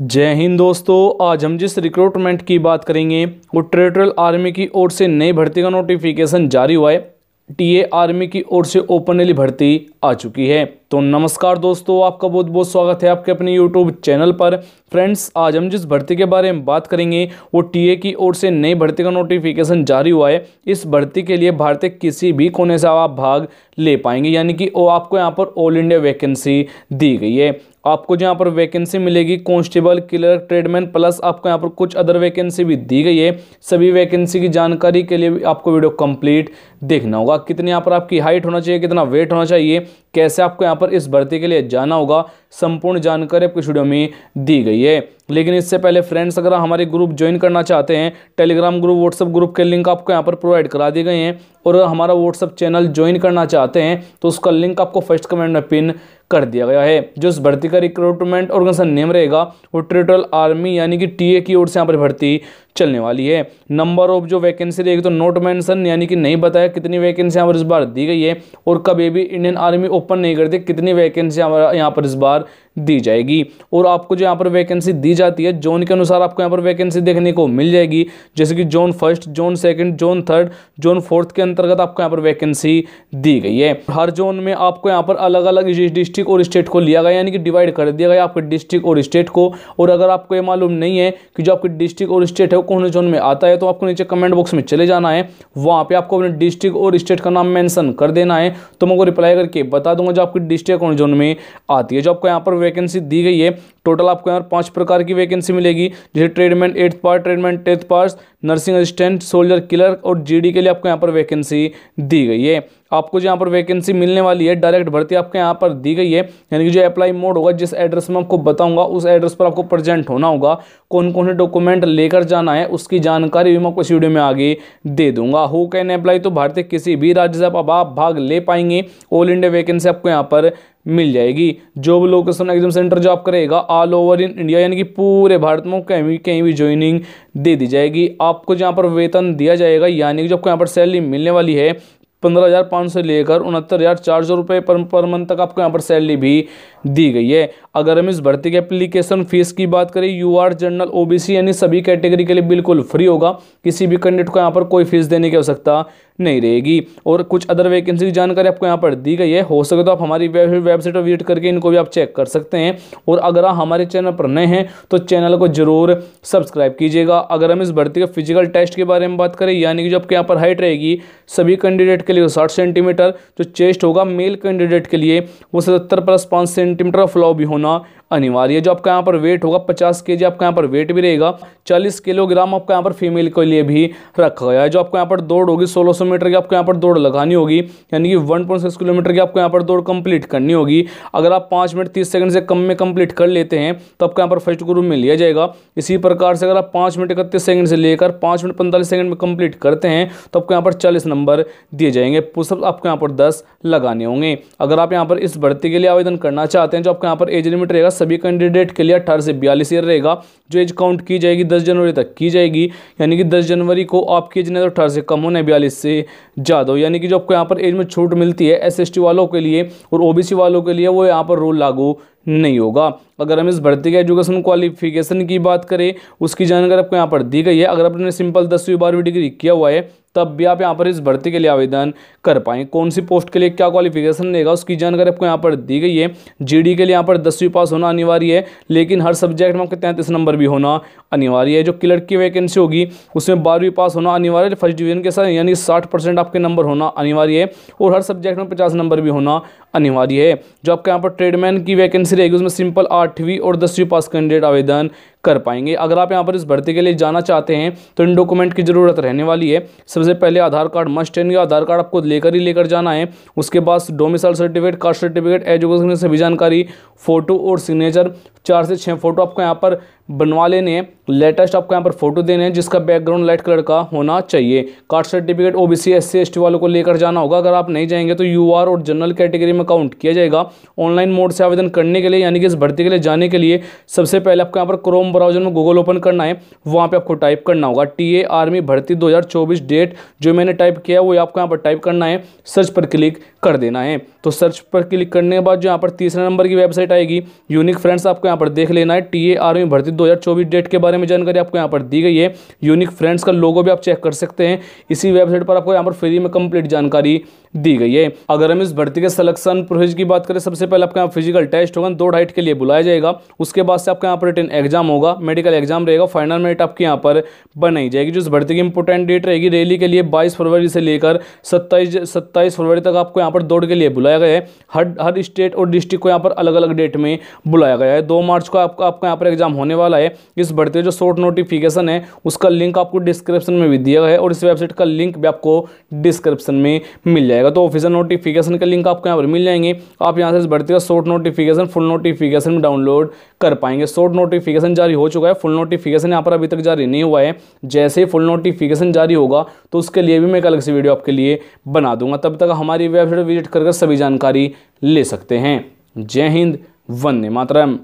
जय हिंद दोस्तों आज हम जिस रिक्रूटमेंट की बात करेंगे वो टेरिटोरियल आर्मी की ओर से नई भर्ती का नोटिफिकेशन जारी हुआ है टीए आर्मी की ओर से ओपनली भर्ती आ चुकी है तो नमस्कार दोस्तों आपका बहुत बहुत स्वागत है आपके अपने यूट्यूब चैनल पर फ्रेंड्स आज हम जिस भर्ती के बारे में बात करेंगे वो टीए की ओर से नई भर्ती का नोटिफिकेशन जारी हुआ है इस भर्ती के लिए भारतीय किसी भी कोने से आप भाग ले पाएंगे यानी कि वो आपको यहाँ पर ऑल इंडिया वैकेंसी दी गई है आपको जो यहाँ पर वैकेंसी मिलेगी कॉन्स्टेबल किलर ट्रेडमैन प्लस आपको यहाँ पर कुछ अदर वैकेंसी भी दी गई है सभी वैकेंसी की जानकारी के लिए आपको वीडियो कंप्लीट देखना होगा कितनी यहाँ पर आपकी हाइट होना चाहिए कितना वेट होना चाहिए कैसे आपको यहाँ पर इस भर्ती के लिए जाना होगा संपूर्ण जानकारी आपकी वीडियो में दी गई है लेकिन इससे पहले फ्रेंड्स अगर हमारे ग्रुप ज्वाइन करना चाहते हैं टेलीग्राम ग्रुप व्हाट्सअप ग्रुप के लिंक आपको यहाँ पर प्रोवाइड करा दिए गए हैं और हमारा व्हाट्सअप चैनल ज्वाइन करना चाहते हैं तो उसका लिंक आपको फर्स्ट कमेंट में पिन कर दिया गया है जो इस भर्ती का रिक्रूटमेंट ऑर्गेनाइजेशन नेम रहेगा वो टेरिटोरियल आर्मी यानी कि टीए की ओर से यहाँ पर भर्ती चलने वाली है नंबर ऑफ जो वैकेंसी रहेगी तो नोट मैंसन यानी कि नहीं बताया कितनी वैकेंसी यहाँ पर इस बार दी गई है और कब भी इंडियन आर्मी ओपन नहीं करती कितनी वैकेंसी यहाँ पर इस बार दी जाएगी और आपको जो यहाँ पर वैकेंसी दी जाती है जोन के अनुसार आपको यहाँ पर वैकेंसी देखने को मिल जाएगी जैसे कि zone first zone second zone third zone fourth के अंतर्गत आपको यहाँ पर वैकेंसी दी गई है हर जोन में आपको यहाँ पर अलग अलग डिस्ट्रिक्ट डिस्ट्रिक्ट और स्टेट को लिया गया यानी कि डिवाइड कर दिया गया आपके डिस्ट्रिक्ट और स्टेट को और अगर आपको ये मालूम नहीं है कि जो आपके डिस्ट्रिक्ट और स्टेट है वो कौन जोन में आता है तो आपको नीचे कमेंट बॉक्स में चले जाना है वहाँ पर आपको अपने डिस्ट्रिक्ट और स्टेट का नाम मैंसन कर देना है तो मैं रिप्लाई करके बता दूंगा जो आपकी डिस्ट्रिक्ट कौन जोन में आती है जो आपको यहाँ पर वैकेंसी दी गई है टोटल आपको यहाँ पांच प्रकार की वैकेंसी मिलेगी जैसे tradesman eighth pass tradesman tenth pass nursing assistant soldier clerk और जीडी के लिए आपको यहाँ पर वैकेंसी दी गई है आपको जो यहाँ पर वैकेंसी मिलने वाली है डायरेक्ट भर्ती आपके यहाँ पर दी गई है यानी कि जो अप्लाई मोड होगा जिस एड्रेस में आपको बताऊंगा उस एड्रेस पर आपको प्रेजेंट होना होगा कौन कौन से डॉक्यूमेंट लेकर जाना है उसकी जानकारी भी मैं आपको इस वीडियो में आगे दे दूंगा हु कैन अप्लाई तो भारतीय किसी भी राज्य से आप आप भाग ले पाएंगे ऑल इंडिया वैकेंसी आपको यहाँ पर मिल जाएगी job location exam centre job करेगा ऑल ओवर इन इंडिया यानी कि पूरे भारत में कहीं भी कहीं भी ज्वाइनिंग दे दी जाएगी आपको जहाँ पर वेतन दिया जाएगा यानी कि जो आपको यहाँ पर सैलरी मिलने वाली है पंद्रह हज़ार पाँच सौ लेकर उनहत्तर हज़ार चार सौ रुपये पर पर मंथ तक आपको यहाँ पर सैलरी भी दी गई है अगर हम इस भर्ती के एप्लीकेशन फीस की बात करें यू आर जनरल ओ यानी सभी कैटेगरी के लिए बिल्कुल फ्री होगा किसी भी कैंडिडेट को यहाँ पर कोई फीस देने की आवश्यकता नहीं रहेगी और कुछ अदर वैकेंसी की जानकारी आपको यहाँ पर दी गई है हो सके तो आप हमारी वेबसाइट पर विजिट करके इनको भी आप चेक कर सकते हैं और अगर आप हमारे चैनल पर नए हैं तो चैनल को जरूर सब्सक्राइब कीजिएगा अगर हम इस भर्ती के फिजिकल टेस्ट के बारे में बात करें यानी कि जो आपके यहाँ पर हाइट रहेगी सभी कैंडिडेट के लिए साठ सेंटीमीटर जो चेस्ट होगा मेल कैंडिडेट के लिए वो सतहत्तर प्लस पाँच सेंटीमीटर फ्लॉ भी होना अनिवार्य है जो आपका यहाँ पर वेट होगा पचास के आपका यहाँ पर वेट भी रहेगा चालीस किलोग्राम आपका यहाँ पर फीमेल के लिए भी रखा गया है जो आपको यहाँ पर दौड़ होगी सोलह मीटर की आपको यहाँ पर दौड़ लगानी होगी यानी कि वन किलोमीटर की आपको यहाँ पर दौड़ कंप्लीट करनी होगी अगर आप पाँच मिनट तीस सेकंड से कम में कंप्लीट कर लेते हैं तो आपको यहाँ पर फर्स्ट ग्रुप में लिया जाएगा इसी प्रकार से अगर आप पाँच मिनट इकतीस सेकंड से लेकर पाँच मिनट पैंतालीस सेकंड में कंप्लीट करते हैं तो आपको यहाँ पर चालीस नंबर दिए जाएंगे पुशअप आपको यहाँ पर दस लगाने होंगे अगर आप यहाँ पर इस भर्ती के लिए आवेदन करना चाहते हैं जो आपको यहाँ पर एज लिमिट रहेगा सभी कैंडिडेट के लिए अठारह से बयालीस ईयर रहेगा जो एज काउंट की जाएगी दस जनवरी तक की जाएगी यानी कि दस जनवरी को आपकी एज नहीं तो अठारह से कम होना है बयालीस से ज़्यादा हो यानी कि जो आपको यहाँ पर एज में छूट मिलती है एस वालों के लिए और ओ वालों के लिए वो यहाँ पर रूल लागू नहीं होगा अगर हम इस भर्ती के एजुकेशन क्वालिफिकेशन की बात करें उसकी जानकारी आपको यहाँ पर दी गई है अगर आपने सिंपल दसवीं बारहवीं डिग्री किया हुआ है तब भी आप यहाँ पर इस भर्ती के लिए आवेदन कर पाए कौन सी पोस्ट के लिए क्या क्वालिफिकेशन रहेगा उसकी जानकारी आपको यहाँ पर दी गई है जीडी के लिए यहाँ पर दसवीं पास होना अनिवार्य है लेकिन हर सब्जेक्ट में आपके तैंतीस नंबर भी होना अनिवार्य है जो क्लर्क की वैकेंसी होगी उसमें बारहवीं पास होना अनिवार्य है फर्स्ट डिवीजन के साथ यानी साठ परसेंट आपके नंबर होना अनिवार्य है और हर सब्जेक्ट में पचास नंबर भी होना अनिवार्य है जो आपके यहाँ पर ट्रेडमैन की वैकेंसी रहेगी उसमें सिंपल आठवीं और दसवीं पास कैंडिडेट आवेदन कर पाएंगे अगर आप यहाँ पर इस भर्ती के लिए जाना चाहते हैं तो इन डॉक्यूमेंट की ज़रूरत रहने वाली है सबसे पहले आधार कार्ड मस्ट है आधार कार्ड आपको लेकर ही लेकर जाना है उसके बाद domicile certificate caste certificate education सभी जानकारी फोटो और सिग्नेचर चार से छः फोटो आपको यहाँ पर बनवा लेने हैं लेटेस्ट आपको यहाँ पर फोटो देने हैं जिसका बैकग्राउंड लाइट कलर का होना चाहिए caste certificate O B C S C S T वालों को लेकर जाना होगा अगर आप नहीं जाएंगे तो यू आर और जनरल कैटेगरी में काउंट किया जाएगा ऑनलाइन मोड से आवेदन करने के लिए यानी कि इस भर्ती के लिए जाने के लिए सबसे पहले आपको यहाँ पर क्रोम ब्राउजर में गूगल ओपन करना है वहाँ पर आपको टाइप करना होगा टी आर्मी भर्ती दो डेट जो मैंने टाइप किया वो आपको यहाँ पर टाइप करना है सर्च पर क्लिक कर देना है तो सर्च पर क्लिक करने के बाद जो यहाँ पर तीसरे नंबर की वेबसाइट आएगी यूनिक फ्रेंड्स आपको यहाँ पर देख लेना है टी आर्मी भर्ती दो डेट के बारे में जानकारी आपको यहाँ पर दी गई है यूनिक फ्रेंड्स का लोगो भी आप चेक कर सकते हैं इसी वेबसाइट पर आपको यहाँ पर फ्री में कंप्लीट जानकारी दी गई है अगर हम इस भर्ती के सिलेक्शन प्रोसेस की बात करें सबसे पहले आपका यहाँ फिजिकल टेस्ट होगा दो हाइट के लिए बुलाया जाएगा उसके बाद से आपके यहाँ पर रिटर्न एग्जाम होगा मेडिकल एग्जाम रहेगा फाइनल मेरिट आपके यहाँ पर बनाई जाएगी जो इस भर्ती की इंपॉर्टेंट डेट रहेगी रैली के लिए बाईस फरवरी से लेकर सत्ताईस सत्ताईस फरवरी तक आपको यहाँ पर दौड़ के लिए बुलाया गया है हर हर स्टेट और डिस्ट्रिक्ट को यहाँ पर अलग अलग डेट में बुलाया गया है दो मार्च को आपका आपका यहाँ पर एग्जाम होने वाला है इस भर्ती जो शॉर्ट नोटिफिकेशन है उसका लिंक आपको डिस्क्रिप्शन में भी दिया गया है और इस वेबसाइट का लिंक भी आपको डिस्क्रिप्शन में मिल जाएगा जाएगा तो ऑफिसर नोटिफिकेशन का लिंक आपको यहाँ पर मिल जाएंगे आप यहाँ से भर्ती का शॉर्ट नोटिफिकेशन फुल नोटिफिकेशन में डाउनलोड कर पाएंगे शॉर्ट नोटिफिकेशन जारी हो चुका है फुल नोटिफिकेशन यहाँ पर अभी तक जारी नहीं हुआ है जैसे ही फुल नोटिफिकेशन जारी होगा तो उसके लिए भी मैं एक अलग से वीडियो आपके लिए बना दूंगा तब तक हमारी वेबसाइट विजिट कर सभी जानकारी ले सकते हैं जय हिंद वंदे मातरम